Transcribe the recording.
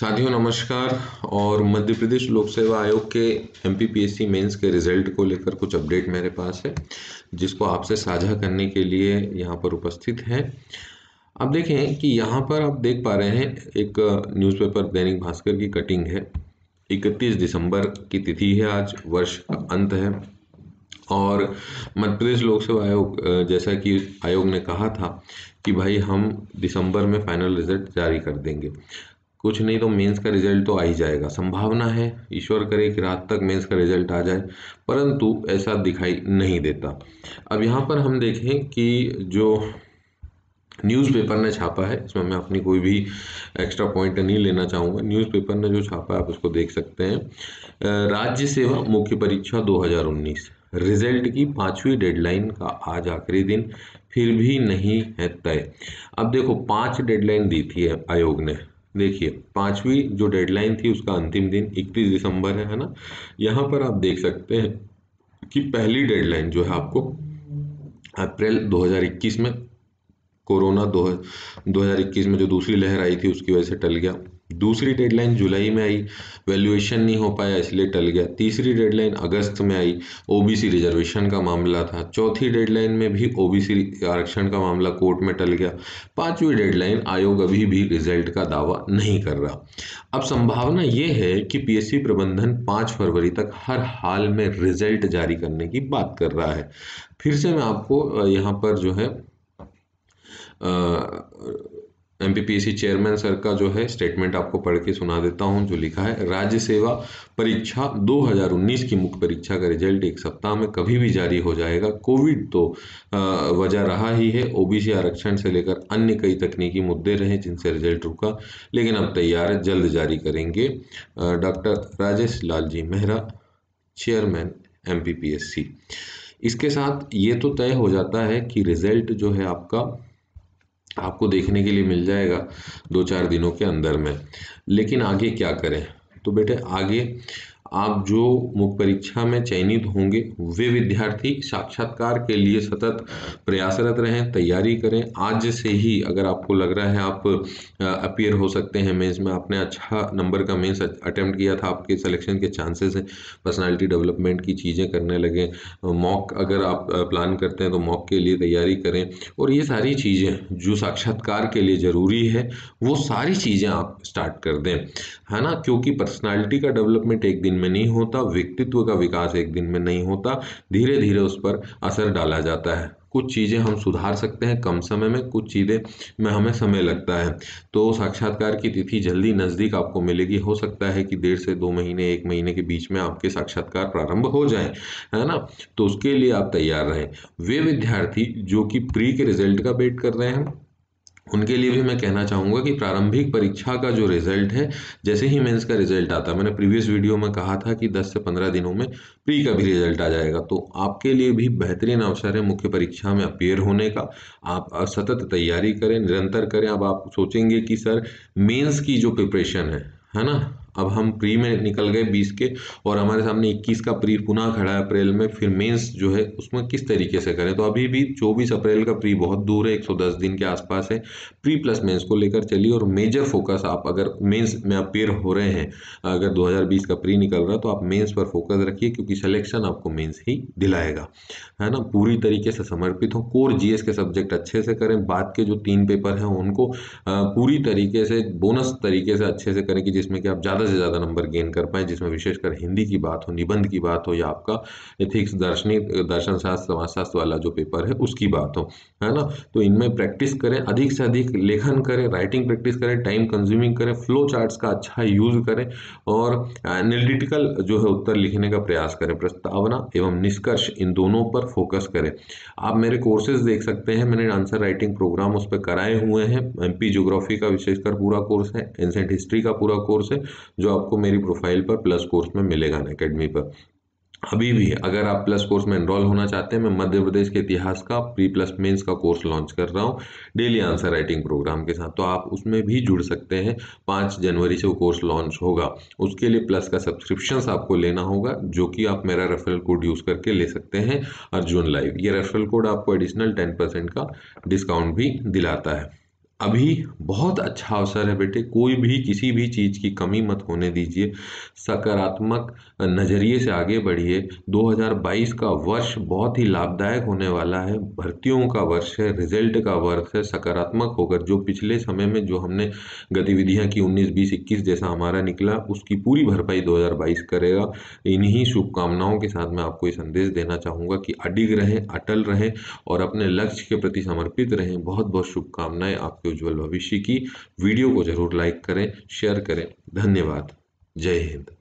साथियों नमस्कार और मध्य प्रदेश लोक सेवा आयोग के M P P S C mains के रिजल्ट को लेकर कुछ अपडेट मेरे पास है जिसको आपसे साझा करने के लिए यहाँ पर उपस्थित हैं अब देखें कि यहाँ पर आप देख पा रहे हैं एक न्यूज़पेपर दैनिक भास्कर की कटिंग है 31 दिसंबर की तिथि है आज वर्ष का अंत है और मध्य प्रदेश लोक सेवा आयोग जैसा कि आयोग ने कहा था कि भाई हम दिसंबर में फाइनल रिजल्ट जारी कर देंगे कुछ नहीं तो मेंस का रिजल्ट तो आ ही जाएगा संभावना है ईश्वर करे कि रात तक मेंस का रिजल्ट आ जाए परंतु ऐसा दिखाई नहीं देता अब यहाँ पर हम देखें कि जो न्यूज़पेपर ने छापा है इसमें मैं अपनी कोई भी एक्स्ट्रा पॉइंट नहीं लेना चाहूँगा न्यूज़पेपर ने जो छापा है आप उसको देख सकते हैं राज्य सेवा मुख्य परीक्षा दो रिजल्ट की पाँचवीं डेडलाइन का आज आखिरी दिन फिर भी नहीं है तय अब देखो पांच डेडलाइन दी थी आयोग ने देखिए पांचवी जो डेडलाइन थी उसका अंतिम दिन 31 दिसंबर है है ना यहाँ पर आप देख सकते हैं कि पहली डेडलाइन जो है आपको अप्रैल 2021 में कोरोना दो 2021 में जो दूसरी लहर आई थी उसकी वजह से टल गया दूसरी डेडलाइन जुलाई में आई वैल्यूएशन नहीं हो पाया इसलिए टल गया तीसरी डेडलाइन अगस्त में आई ओबीसी रिजर्वेशन का मामला था चौथी डेडलाइन में भी ओबीसी आरक्षण का मामला कोर्ट में टल गया पांचवी डेडलाइन आयोग अभी भी रिजल्ट का दावा नहीं कर रहा अब संभावना यह है कि पीएससी प्रबंधन पाँच फरवरी तक हर हाल में रिजल्ट जारी करने की बात कर रहा है फिर से मैं आपको यहाँ पर जो है आ, एम चेयरमैन सर का जो है स्टेटमेंट आपको पढ़ के सुना देता हूँ जो लिखा है राज्य सेवा परीक्षा 2019 की मुख्य परीक्षा का रिजल्ट एक सप्ताह में कभी भी जारी हो जाएगा कोविड तो वजह रहा ही है ओबीसी आरक्षण से लेकर अन्य कई तकनीकी मुद्दे रहे जिनसे रिजल्ट रुका लेकिन अब तैयार है जल्द जारी करेंगे doctor Rajesh Lal ji Mehra chairman M इसके साथ ये तो तय हो जाता है कि रिजल्ट जो है आपका आपको देखने के लिए मिल जाएगा दो चार दिनों के अंदर में लेकिन आगे क्या करें तो बेटे आगे आप जो मुख्य परीक्षा में चयनित होंगे वे विद्यार्थी साक्षात्कार के लिए सतत प्रयासरत रहें तैयारी करें आज से ही अगर आपको लग रहा है आप अपीयर हो सकते हैं मेंस में आपने अच्छा नंबर का मेंस अटेम्प्ट किया था आपके सिलेक्शन के चांसेस हैं पर्सनालिटी डेवलपमेंट की चीज़ें करने लगे मॉक अगर आप प्लान करते हैं तो मॉक के लिए तैयारी करें और ये सारी चीज़ें जो साक्षात्कार के लिए ज़रूरी है वो सारी चीज़ें आप स्टार्ट कर दें है ना क्योंकि पर्सनैलिटी का डेवलपमेंट एक दिन में नहीं होता व्यक्तित्व का विकास एक दिन में नहीं होता धीरे धीरे उस पर असर डाला जाता है कुछ चीज़ें हम सुधार सकते हैं कम समय में कुछ चीज़ें में हमें समय लगता है तो साक्षात्कार की तिथि जल्दी नज़दीक आपको मिलेगी हो सकता है कि डेढ़ से दो महीने एक महीने के बीच में आपके साक्षात्कार प्रारंभ हो जाए है ना तो उसके लिए आप तैयार रहें वे विद्यार्थी जो कि प्री के रिजल्ट का वेट कर रहे हैं उनके लिए भी मैं कहना चाहूँगा कि प्रारंभिक परीक्षा का जो रिज़ल्ट है जैसे ही मेंस का रिज़ल्ट आता मैंने प्रीवियस वीडियो में कहा था कि 10 से 15 दिनों में प्री का भी रिज़ल्ट आ जाएगा तो आपके लिए भी बेहतरीन अवसर है मुख्य परीक्षा में अपेयर होने का आप सतत तैयारी करें निरंतर करें अब आप सोचेंगे कि सर मेन्स की जो प्रिपरेशन है है ना अब हम प्री में निकल गए बीस के और हमारे सामने इक्कीस का प्री पुनः खड़ा है अप्रैल में फिर मेंस जो है उसमें किस तरीके से करें तो अभी भी चौबीस अप्रैल का प्री बहुत दूर है एक सौ दस दिन के आसपास है प्री प्लस मेंस को लेकर चलिए और मेजर फोकस आप अगर मेंस में अपेयर हो रहे हैं अगर 2020 का प्री निकल रहा है तो आप मेन्स पर फोकस रखिए क्योंकि सिलेक्शन आपको मेन्स ही दिलाएगा है ना पूरी तरीके से समर्पित हो कोर जीएस के सब्जेक्ट अच्छे से करें बाद के जो तीन पेपर हैं उनको पूरी तरीके से बोनस तरीके से अच्छे से करें कि जिसमें कि आप ज़्यादा से ज़्यादा नंबर गेन कर पाएँ जिसमें विशेषकर हिंदी की बात हो निबंध की बात हो या आपका एथिक्स दर्शनी दर्शन शास्त्र समाजशास्त्र वाला जो पेपर है उसकी बात हो है ना तो इनमें प्रैक्टिस करें अधिक से अधिक लेखन करें राइटिंग प्रैक्टिस करें टाइम कंज्यूमिंग करें फ्लो चार्ट का अच्छा यूज़ करें और एनालिटिकल जो है उत्तर लिखने का प्रयास करें प्रस्तावना एवं निष्कर्ष इन दोनों पर फोकस करें आप मेरे कोर्सेज देख सकते हैं मैंने आंसर राइटिंग प्रोग्राम उस पर कराए हुए हैं एमपी ज्योग्राफी का विशेषकर पूरा कोर्स है एंसेंट हिस्ट्री का पूरा कोर्स है जो आपको मेरी प्रोफाइल पर प्लस कोर्स में मिलेगा ना अकेडमी पर अभी भी अगर आप प्लस कोर्स में एनरोल होना चाहते हैं मैं मध्य प्रदेश के इतिहास का प्री प्लस मेंस का कोर्स लॉन्च कर रहा हूँ डेली आंसर राइटिंग प्रोग्राम के साथ तो आप उसमें भी जुड़ सकते हैं पाँच जनवरी से वो कोर्स लॉन्च होगा उसके लिए प्लस का सब्सक्रिप्शन आपको लेना होगा जो कि आप मेरा रेफरल कोड यूज़ करके ले सकते हैं अर्जुन लाइव ये रेफरल कोड आपको एडिशनल टेन का डिस्काउंट भी दिलाता है अभी बहुत अच्छा अवसर है बेटे कोई भी किसी भी चीज़ की कमी मत होने दीजिए सकारात्मक नज़रिए से आगे बढ़िए 2022 का वर्ष बहुत ही लाभदायक होने वाला है भर्तियों का वर्ष है रिजल्ट का वर्ष है सकारात्मक होकर जो पिछले समय में जो हमने गतिविधियां की 19 बीस इक्कीस जैसा हमारा निकला उसकी पूरी भरपाई 2022 करेगा इन्हीं शुभकामनाओं के साथ मैं आपको ये संदेश देना चाहूँगा कि अडिग रहें अटल रहें और अपने लक्ष्य के प्रति समर्पित रहें बहुत बहुत शुभकामनाएँ आपके उज्ज्वल उज्जवल भविष्य की वीडियो को जरूर लाइक करें शेयर करें धन्यवाद जय हिंद